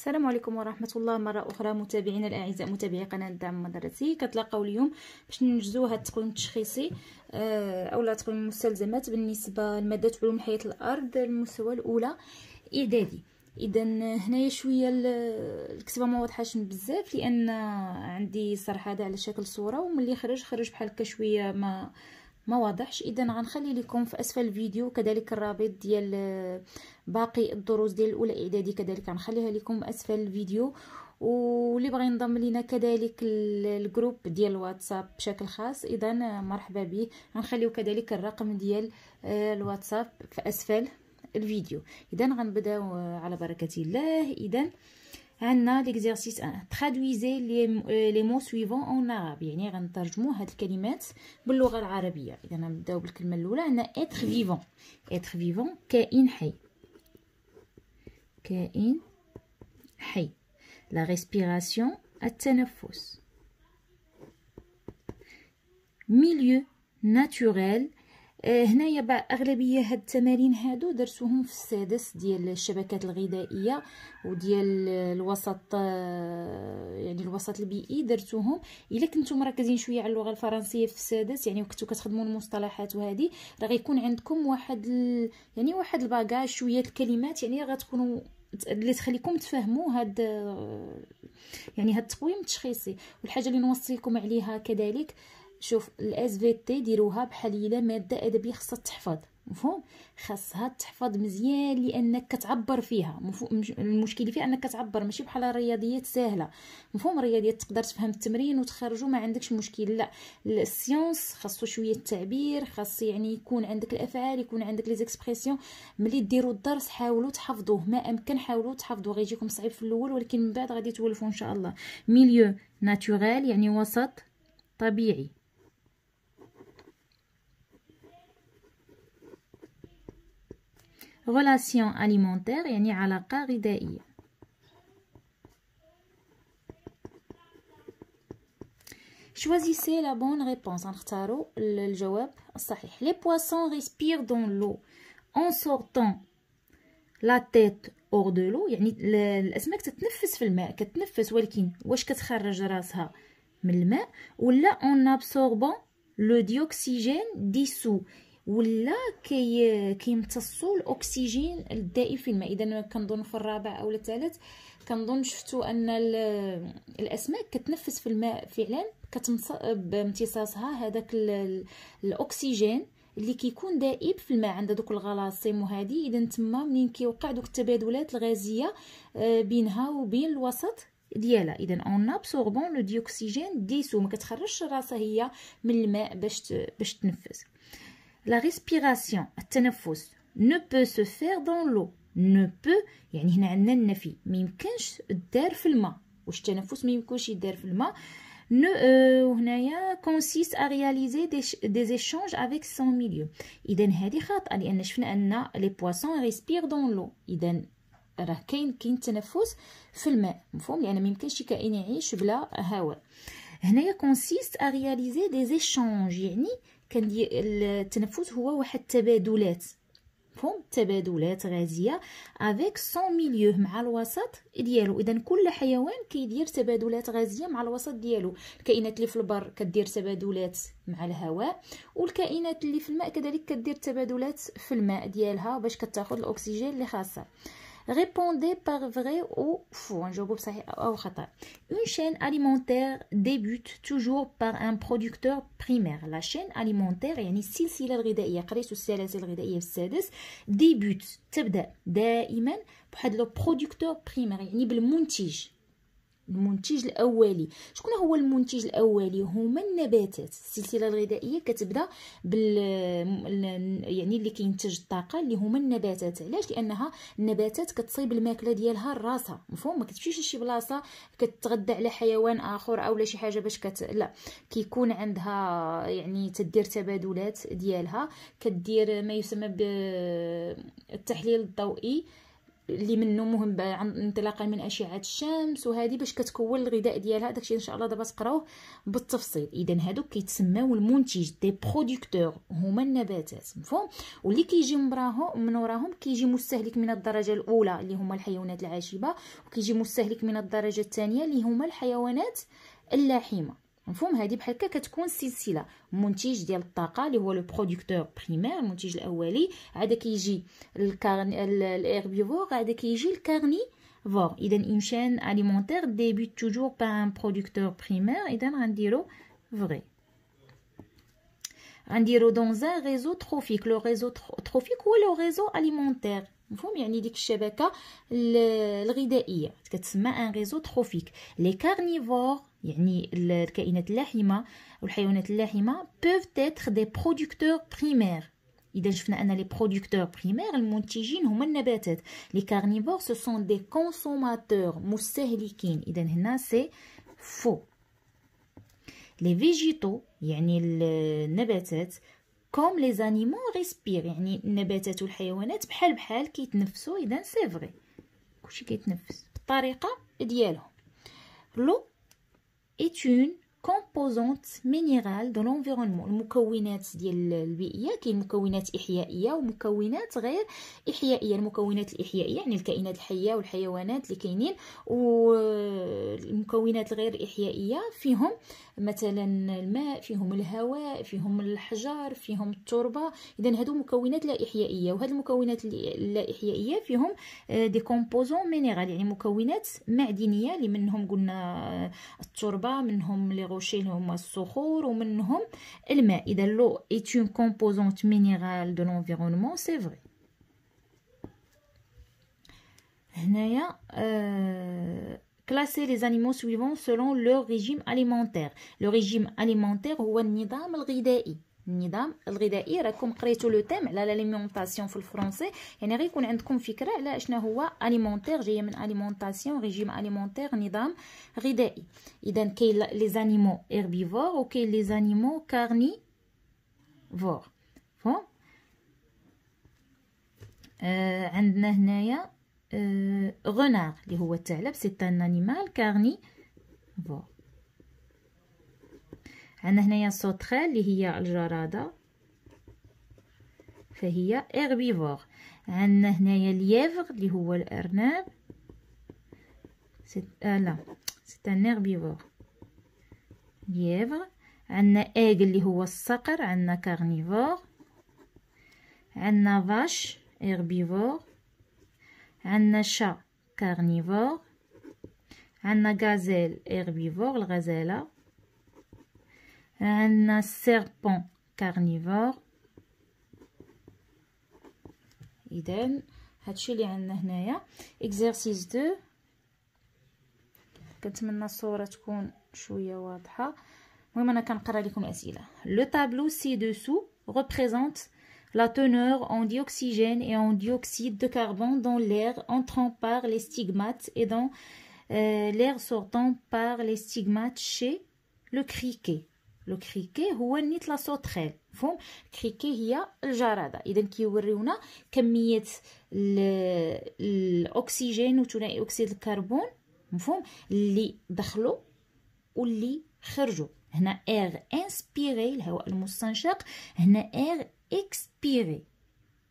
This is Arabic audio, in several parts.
السلام عليكم ورحمه الله مره اخرى متابعينا الاعزاء متابعي قناه دعم مدرسي كتلاقاو اليوم باش ننجزو هذا التقويم التشخيصي آه، اولا تقويم المستلزمات بالنسبه لماده علوم حياه الارض المستوى الاولى اعدادي اذا هنايا شويه الكتابه ما واضحاش بزاف لان عندي صرح هذا على شكل صوره وملي خرج خرج بحال هكا شويه ما ما واضحش اذا غنخلي لكم في اسفل الفيديو كذلك الرابط ديال آه، باقي الدروس ديال الاولى اعدادي كذلك غنخليها لكم اسفل الفيديو واللي بغى ينضم لينا كذلك الجروب ديال الواتساب بشكل خاص اذا آه، مرحبا به غنخليو كذلك الرقم ديال آه، الواتساب في اسفل الفيديو اذا غنبداو على بركه الله اذا عندنا ليكزيرسيس 1 تخادويزي لي مو سويفون اون عربي يعني غنترجمو هاد الكلمات باللغه العربيه اذا نبداو بالكلمه الاولى عندنا اتر فيفون اتر فيفون كائن حي كائن حي لا ريسبيراسيون التنفس ميليو naturel آه، هنايا اغلبيه هاد التمارين هادو درتوهم في السادس ديال الشبكات الغذائيه وديال الوسط آه، يعني الوسط البيئي درتوهم الا كنتو مركزين شويه على اللغه الفرنسيه في السادس يعني وكنتو كتخدموا المصطلحات وهذه راه غيكون عندكم واحد ال... يعني واحد الباكاج شويه الكلمات يعني غتكونوا اللي تخليكم تفهموا هاد آه، يعني هاد التقويم التشخيصي والحاجه اللي نوصيكم عليها كذلك آه شوف الاس في تي ديروها بحال الا ماده ادبيه خاصها تحفظ مفهوم خاصها تحفظ مزيان لانك كتعبر فيها مفهوم المشكل فيها انك كتعبر ماشي بحال الرياضيات ساهله مفهوم الرياضيات تقدر تفهم التمرين وتخرجو ما عندكش مشكل لا السيونس خاصو شويه التعبير خاص يعني يكون عندك الافعال يكون عندك لي زيكسبرسيون ملي ديروا الدرس حاولوا تحفظوه ما امكن حاولوا تحفظوه غيجيكم صعيب في الاول ولكن من بعد غادي تولفوا ان شاء الله ميليو ناتوريل يعني وسط طبيعي relation alimentaire يعني علاقة غذائية Choisissez la bonne réponse. نختاروا الجواب الصحيح. Les poissons respirent dans l'eau en sortant la tête hors de l'eau. يعني الأسماك تتنفس في الماء كتنفس ولكن واش كتخرج راسها من الماء ولا en absorbant le dioxygène dissous ولا كي كيمتصوا الاكسجين الدائي في الماء اذا كنظن في الرابع او الثالث كنظن شفتوا ان الاسماك كتنفس في الماء فعلا كتمتص بامتصاصها هذاك الاكسجين اللي كيكون دائب في الماء عند دوك الغلاصيم وهذه اذا تما منين كيوقع دوك التبادلات الغازيه آه، بينها وبين الوسط ديالها اذا اون ابسوربون لو ديوكسيجين ديسو ما كتخرجش راسها هي من الماء باش باش تنفس la respiration, التنفس ne peut se faire dans l'eau ne peut يعني هنا عندنا النفي ما يمكنش في الماء التنفس ما يمكنش في الماء ne consiste à réaliser des, échanges avec son milieu اذا هذه خاطئه لان شفنا ان راه كاين كاين تنفس في الماء مفهوم ما يمكنش كائن يعيش بلا هواء هنايا consiste à réaliser des échanges يعني كندير التنفس هو واحد التبادلات فهم التبادلات غازيه افيك سون ميليو مع الوسط ديالو اذا كل حيوان كيدير تبادلات غازيه مع الوسط ديالو الكائنات اللي في البر كدير تبادلات مع الهواء والكائنات اللي في الماء كذلك كدير تبادلات في الماء ديالها باش كتاخذ الاكسجين اللي خاصه Répondez par vrai ou faux. Hein, Une chaîne alimentaire débute toujours par un producteur primaire. La chaîne alimentaire, débute دائما بواحد لو primaire, المنتج الاولي شكون هو المنتج الاولي هما النباتات السلسله الغذائيه كتبدا بال يعني اللي كينتج الطاقه اللي هما النباتات علاش لانها النباتات كتصيب الماكله ديالها راسها مفهوم ما كتمشيش لشي بلاصه كتغدى على حيوان اخر اولا شي حاجه باش كت لا كيكون عندها يعني تدير تبادلات ديالها كدير ما يسمى بالتحليل الضوئي اللي منه مهم انطلاقا من اشعه الشمس وهذه باش كتكون الغذاء ديالها داكشي ان شاء الله دابا تقراوه بالتفصيل اذا هادوك كيتسماو المنتج دي برودكتور هما النباتات مفهوم واللي كيجي من وراهم من وراهم كيجي مستهلك من الدرجه الاولى اللي هما الحيوانات العاشبه وكيجي مستهلك من الدرجه الثانيه اللي هما الحيوانات اللاحمه مفهوم هذه بحال هكا كتكون سلسله منتج ديال الطاقه اللي هو لو برودكتور بريمير المنتج الاولي عاد كيجي الكارن الاربيفور عاد كيجي الكارني فور اذا اون شين اليمونتير ديبوت توجور با ان برودكتور بريمير اذا غنديرو فري غنديرو دون ان ريزو تروفيك لو ريزو تروفيك هو لو ريزو اليمونتير مفهوم يعني ديك الشبكه الغذائيه كتسمى ان ريزو تروفيك لي كارنيفور يعني الكائنات اللاحمه والحيوانات اللاحمه peuvent être des producteurs primaires اذا شفنا ان لي برودكتور بريمير المنتجين هما النباتات لي كارنيفور سو سون دي كونسوماتور مستهلكين اذا هنا سي فو لي فيجيتو يعني النباتات كوم لي زانيمو ريسبير يعني النباتات والحيوانات بحال بحال كيتنفسوا اذا سي فري كلشي كيتنفس بالطريقه ديالهم لو est une كومبوزونت مينيرال دو لونفيرونمون المكونات ديال البيئيه كاين مكونات احيائيه ومكونات غير احيائيه المكونات الاحيائيه يعني الكائنات الحيه والحيوانات اللي كاينين والمكونات الغير احيائيه فيهم مثلا الماء فيهم الهواء فيهم الحجر فيهم التربه اذا هادو مكونات لا احيائيه وهاد المكونات اللا احيائيه فيهم دي كومبوزون مينيرال يعني مكونات معدنيه اللي منهم قلنا آه، التربه منهم لي le اللي est une composante minérale de l'environnement c'est vrai euh, Classez les animaux suivants selon leur régime alimentaire le régime alimentaire هو النظام الغذائي النظام الغذائي راكم قريتوا لو تيم على لاليمونطاسيون في الفرونسي يعني غيكون عندكم فكره على شنو هو اليمونتير جايه من اليمونطاسيون ريجيم اليمونتير نظام غذائي اذا كاين لي زانيمو هيربيفور وكاين لي زانيمو كارني فور فون آه عندنا هنايا آه غنار اللي هو الثعلب سي ان انيمال كارني فور عندنا هنايا سوتريل اللي هي الجرادة فهي إغبيفور عندنا هنايا ليفغ اللي هو الأرنب سيت آه لا سيت ان إغبيفور ليفغ عندنا ايغ اللي هو الصقر عندنا كارنيفور عندنا فاش إغبيفور عندنا شا كارنيفور عندنا غازيل إغبيفور الغزالة un serpent carnivore Iden Exercice 2. Le tableau ci-dessous représente la teneur en dioxygène et en dioxyde de carbone dans l'air entrant par les stigmates et dans euh, l'air sortant par les stigmates chez le criquet. لو كريكي هو نيت لا سوتريل مفهوم كريكي هي الجرادة اذا كيوريونا كمية الاكسجين وثنائي اكسيد الكربون مفهوم اللي دخلوا واللي خرجوا هنا اير انسبيري الهواء المستنشق هنا اير اكسبيري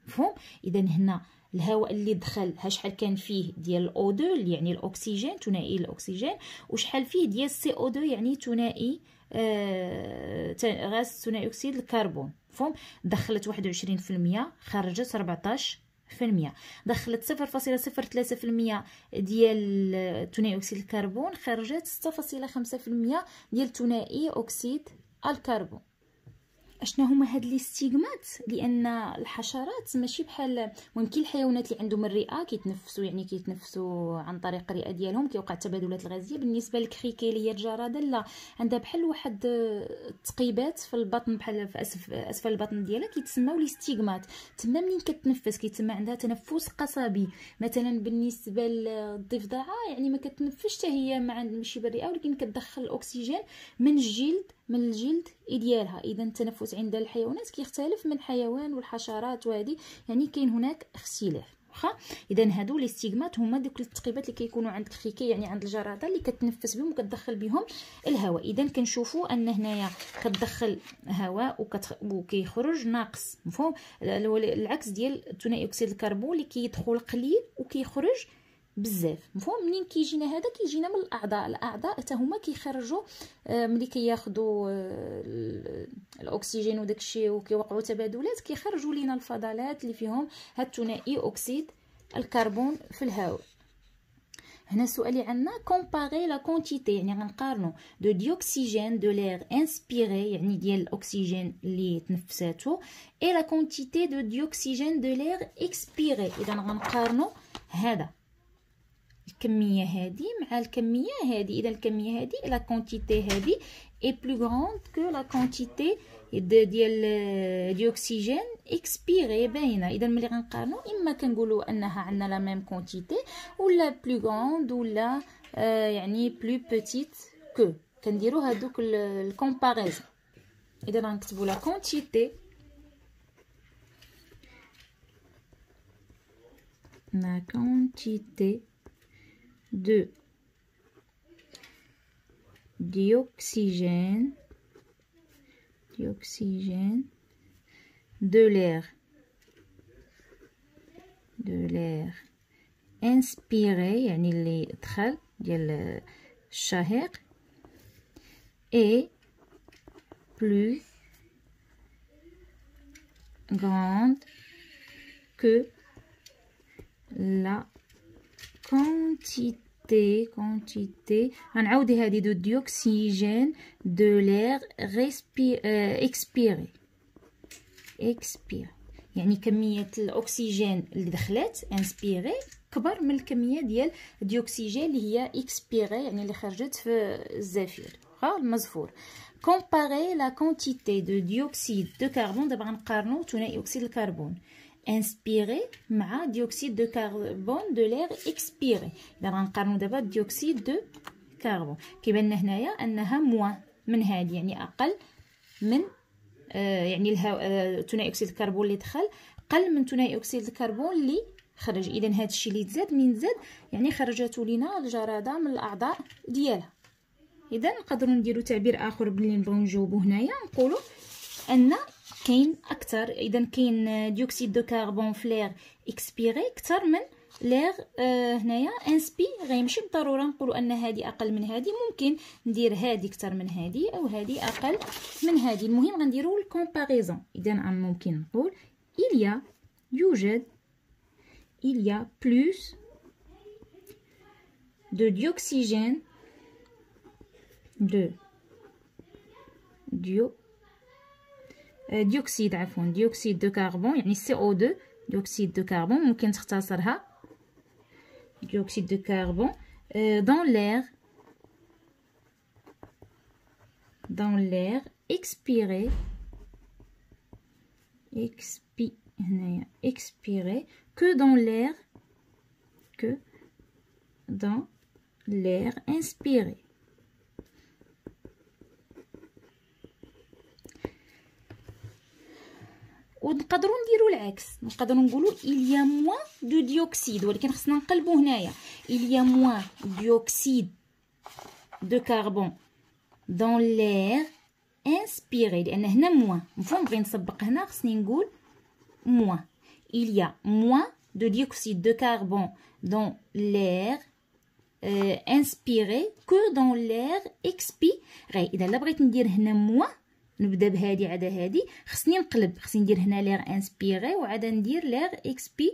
مفهوم اذا هنا الهواء اللي دخل ها شحال كان فيه ديال الاو 2 يعني الاكسجين ثنائي الاكسجين وشحال فيه ديال السي او 2 يعني ثنائي آه غاز ثنائي اكسيد الكربون فهم دخلت 21% خرجت 14 في دخلت 0.03% آه، ديال ثنائي أكسيد الكربون خرجت 6.5% ديال ثنائي أكسيد الكربون اشنا هما هاد لي ستيغمات لان الحشرات ماشي بحال ممكن الحيوانات اللي عندهم الرئه كيتنفسوا يعني كيتنفسوا عن طريق الرئه ديالهم كيوقع التبادلات الغازيه بالنسبه للكريكيليه الجراده لا عندها بحال واحد التقيبات في البطن بحال في اسفل, اسفل البطن ديالها كيتسموا لي ستيغمات تما منين كتنفس كيتسمى عندها تنفس قصبي مثلا بالنسبه للضفدعه يعني ما كتنفسش حتى هي عندها ماشي بالرئه ولكن كتدخل الاكسجين من الجلد من الجلد ديالها اذا التنفس عند الحيوانات كيختلف من حيوان والحشرات وهذه يعني كاين هناك اختلاف واخا اذا هادو لي ستيغمات هما دوك التقيبات اللي كيكونوا عند الخيكي يعني عند الجراده اللي كتنفس بهم وكتدخل بهم الهواء اذا كنشوفوا ان هنايا كتدخل هواء وكيخرج ناقص مفهوم العكس ديال ثنائي اكسيد الكربون اللي كيدخل قليل وكيخرج بزاف مفهوم منين كيجينا هذا كيجينا من الاعضاء الاعضاء حتى هما كيخرجوا آه، ملي كياخذوا آه، الاكسجين وداك الشيء وكيوقعوا تبادلات كيخرجوا لينا الفضلات اللي فيهم هاد الثنائي اكسيد الكربون في الهواء هنا سؤالي عندنا كومباري لا كونتيتي يعني غنقارنوا دو ديوكسيجين دو لير انسبيري يعني ديال الاكسجين اللي تنفساتو اي لا كونتيتي دو ديوكسيجين دو لير اكسبيري اذا غنقارنوا هذا La quantité est plus grande que la quantité de dioxygène expirée. il vais dire que la même quantité ou la plus grande ou la plus petite que. Vous allez vous dire que la comparaison. la quantité. La quantité de dioxygène, dioxygène de l'air, de l'air inspiré, يعني اللي دخل ديال et plus grande que la quantité quantité غنعاودي هذه دو ديوكسيجين دو لير ريسبي اكسبيري آه، اكسبيري يعني كميه الاكسجين اللي دخلت انسبيري كبر من الكميه ديال ديوكسيجين اللي هي اكسبيري يعني اللي خرجت في الزفير المزفور كومباري لا كونتيتي دو ديوكسيد دو كربون دابا غنقارنو ثنائي اكسيد الكربون انسبيري مع ديوكسيد دو كربون دو لير اكسبيري اذا غنقارنوا دابا ديوكسيد دو كربون كيبان لنا هنايا انها موان من هذه يعني اقل من يعني الهواء ثنائي اكسيد الكربون اللي دخل قل من ثنائي اكسيد الكربون اللي خرج اذا هذا الشيء اللي تزاد من تزاد يعني خرجت لنا الجراده من الاعضاء ديالها اذا نقدروا نديروا تعبير اخر باللي نبغيو نجاوبوا هنايا نقولوا ان كاين اكثر اذا كاين آه، ديوكسيد دو كربون فلير اكسبيري اكثر من لير آه هنايا انسبي غيمشي بالضروره نقولوا ان هذه اقل من هذه ممكن ندير هذه اكثر من هذه او هذه اقل من هذه المهم غنديروا الكومباريزون اذا ممكن نقول il y a يوجد il y a plus de dioxygène de dioxyde de carbone, CO2, dioxyde de carbone, on peut inscrire Dioxyde de carbone dans l'air, dans l'air, expiré, expiré, que dans l'air, que dans l'air, inspiré. ونقدروا نديروا العكس نقدروا نقولوا اليا موان دو ديوكسيد ولكن خصنا نقلبوا هنايا اليا موان ديوكسيد دو كربون دون لير انسبيري لان هنا موان مفهوم بغي نسبق هنا خصني نقول موان اليا موان دو ديوكسيد دو كربون دون لير انسبيري كو دون لير اكسبيري اذا لا بغيت ندير هنا موان نبدا بهادي عاد هادي خصني نقلب خصني ندير هنا ليغ انسبيري وعاد ندير ليغ اكسبي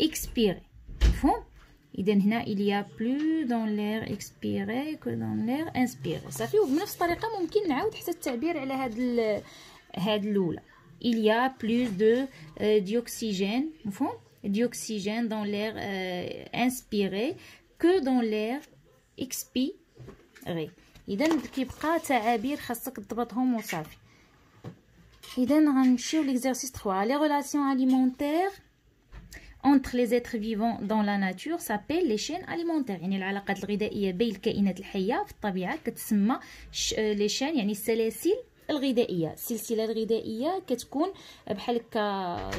اكسبيري مفهوم اذا هنا اليا بلو دون لير اكسبيري كو دون لير انسبيري صافي وبنفس الطريقه ممكن نعاود حتى التعبير على هاد ال... هاد الاولى اليا بلوس دو ديوكسيجين مفهوم ديوكسيجين دون لير انسبيري كو دون لير اكسبيري اذا كيبقى تعابير خاصك تضبطهم وصافي اذا غنمشيو ليكزارسيس 3 لي ريلاسيون اليمونتير entre لي êtres فيفون دون لا ناتور سابيل لي شين اليمونتير يعني العلاقات الغذائيه بين الكائنات الحيه في الطبيعه كتسمى لي شين يعني السلاسل الغذائيه السلسله الغذائيه كتكون بحال هكا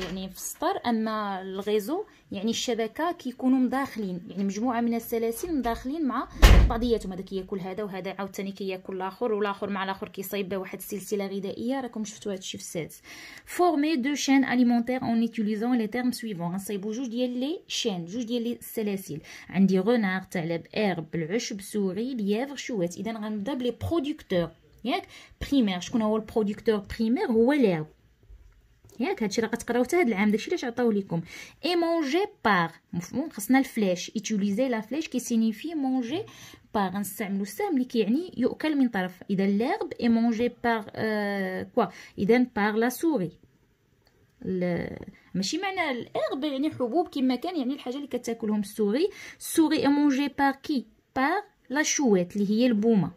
يعني في السطر اما الغيزو يعني الشبكه كيكونوا مداخلين يعني مجموعه من السلاسل مداخلين مع بعضياتهم هذا كياكل هذا وهذا عاوتاني كياكل الاخر والاخر مع الاخر كيصايب واحد السلسله غذائيه راكم شفتوا هذا الشيء في السادس فورمي دو شين اليمونتير اون يوتيليزون لي تيرم سويفون غنصايبوا جوج ديال لي شين جوج ديال لي السلاسل عندي تاع ثعلب ارب العشب سوري ليفر شوات اذا غنبدا بلي برودكتور ياك بريمير شكون هو البروديكتور بريمير هو ليرب ياك هادشي راه غتقراو حتى هاد العام داكشي علاش عطاو ليكم اي مونجي باغ مفهوم خصنا الفلاش ايتوليزي لا فلاش كيسينيفي مونجي باغ نستعملو السهم اللي كيعني يؤكل من طرف اذا ليرب اي مونجي باغ آه كوا اذا باغ لا سوري ماشي معنى الارب يعني حبوب كما كان يعني الحاجه اللي كتاكلهم السوري السوري اي مونجي باغ كي باغ لا شويت اللي هي البومه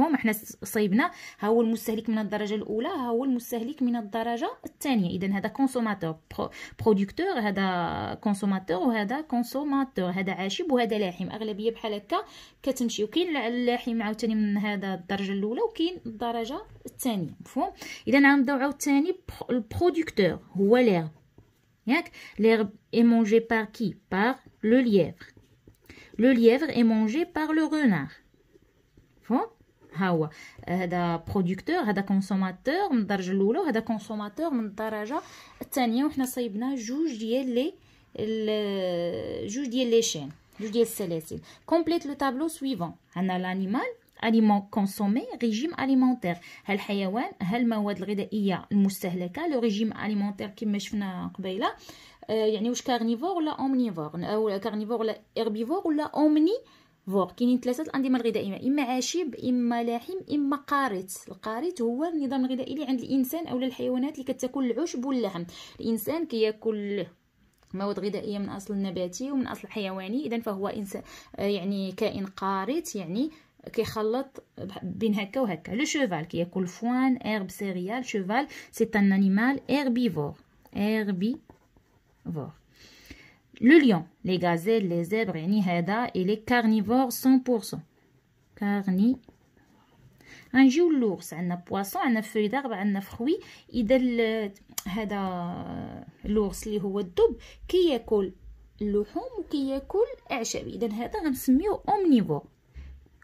مفهوم حنا صيبنا ها هو المستهلك من الدرجه الاولى ها هو المستهلك من الدرجه الثانيه اذا هذا كونسوماتور برودكتور هذا كونسوماتور وهذا كونسوماتور هذا عاشب وهذا لاحم اغلبيه بحال هكا كتمشي وكاين اللاحم عاوتاني من هذا الدرجه الاولى وكاين الدرجه الثانيه مفهوم اذا غنبداو عاوتاني البرودكتور هو ليرب ياك ليرب اي مونجي بار كي بار لو lièvre لو lièvre اي مونجي بار لو رونار فهمت ها هو هذا برودكتور هذا كونسوماتور من الدرجه الاولى وهذا كونسوماتور من الدرجه الثانيه وحنا صايبنا جوج ديال لي جوج ديال لي شين جوج ديال السلاسل كومبليت لو طابلو سويفون عندنا لانيمال اليمون كونسومي ريجيم اليمونتير ها الحيوان ها المواد الغذائيه المستهلكه لو ريجيم اليمونتير كما شفنا قبيله آه، يعني واش كارنيفور ولا اومنيفور او كارنيفور ولا هيربيفور ولا اومني فوغ كاينين ثلاثه الانظمه الغذائيه اما عشب اما لحم اما قارت القارت هو النظام الغذائي عند الانسان اولا الحيوانات اللي كتاكل العشب واللحم الانسان كياكل مواد غذائيه من اصل نباتي ومن اصل حيواني اذا فهو انسان آه، يعني كائن قارت يعني كيخلط بين هكا وهكا لو شوفال كياكل فوان ايرب سيريال شوفال سي ان انيمال هيربيفور هيربيفور لو ليون لي غازيل لي زبر يعني هذا إلي كارنيفور 100% كارني غنجيو للورس عندنا بواسون عندنا فوي دارب عندنا فخوي اذا هذا اللورس اللي هو الدب كياكل اللحوم وكياكل اعشاب اذا هذا غنسميوه اومنيفور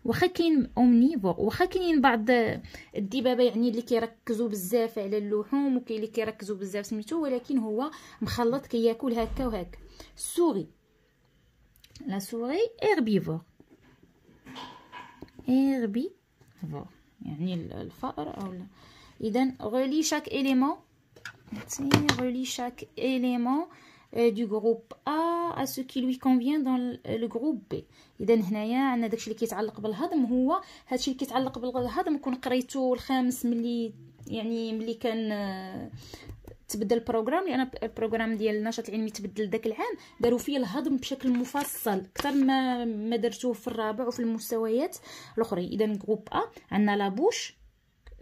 واخا كاين اومنيفور واخا كاينين بعض الدبابه يعني اللي كيركزوا بزاف على اللحوم وكاين اللي كيركزوا بزاف سميتو ولكن هو مخلط كياكل كي هكا وهكا souris. La souris herbivore. herbivore. يعني الفأر أو إذا relie chaque élément relie chaque élément du groupe A à ce qui lui convient dans le groupe B اذا هنايا عندنا داكشي اللي كيتعلق بالهضم هو هادشي اللي كيتعلق بالهضم كون قريتو الخامس ملي يعني ملي كان تبدل البروغرام لان البروغرام ديال النشاط العلمي تبدل داك العام داروا فيه الهضم بشكل مفصل اكثر ما ما درتوه في الرابع وفي المستويات الاخرين اذا جروب ا عندنا لابوش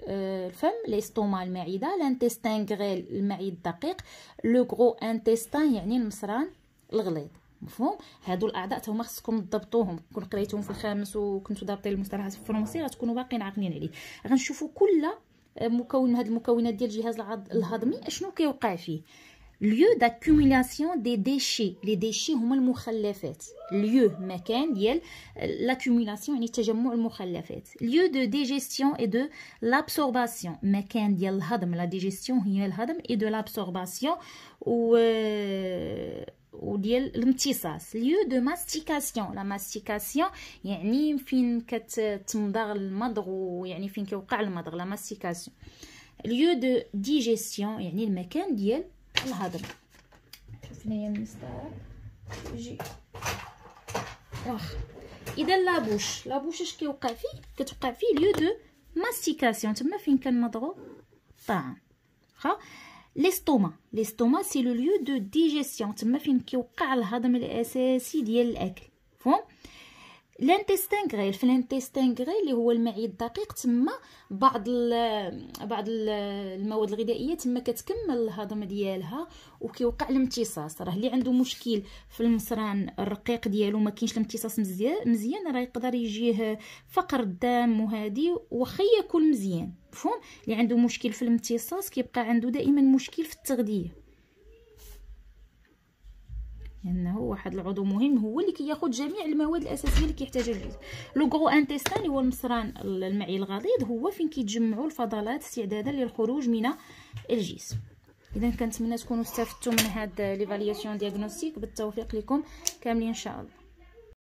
آه، الفم ليستوما المعده لانتستين غير المعي الدقيق لو غرو انتستين يعني المصران الغليظ مفهوم هادو الاعضاء تا هما خصكم تضبطوهم كون قريتهم في الخامس وكنتو ضابطين المصطلحات في الفرنسي غتكونوا باقيين عاقلين عليه غنشوفوا كل مكون هاد المكونات ديال الجهاز الهضمي اشنو كيوقع فيه ليو داكوميلياسيون دي ديشي لي ديشي هما المخلفات ليو مكان ديال لاكوميلياسيون يعني تجمع المخلفات ليو دو ديجيستيون اي دو لابسورباسيون مكان ديال الهضم لا ديجيستيون هي الهضم اي دو لابسورباسيون و وديال الامتصاص ليو دو ماستيكاسيون لا ماستيكاسيون يعني فين كتمضغ المضغ ويعني فين كيوقع المضغ لا ماستيكاسيون ليو دو ديجيسيون يعني المكان ديال الهضم شوف هنايا المسطره جي واخ اذا لابوش لابوش اش كيوقع فيه كتوقع فيه ليو دو ماستيكاسيون تما فين كنمضغو الطعام واخا ليستوما ليستوما سي لو ليو دو ديجيستيون تما فين كيوقع الهضم الاساسي ديال الاكل مفهوم لانتيستين غريل في لانتيستين غريل اللي هو المعي الدقيق تما بعض الـ بعض الـ المواد الغذائيه تما كتكمل الهضم ديالها وكيوقع الامتصاص راه اللي عنده مشكل في المصران الرقيق ديالو ما كاينش الامتصاص مزيان مزيان راه يقدر يجيه فقر الدم وهادي واخا ياكل مزيان مفهوم اللي عنده مشكل في الامتصاص كيبقى عنده دائما مشكل في التغذيه لانه واحد العضو مهم هو اللي كياخذ جميع المواد الاساسيه اللي كيحتاجها الجسم لو غرو انتستان هو المصران المعي الغليظ هو فين كيتجمعوا الفضلات استعدادا للخروج من الجسم اذا كنتمنى تكونوا استفدتوا من هذا ليفالياسيون دياغنوستيك بالتوفيق لكم كاملين ان شاء الله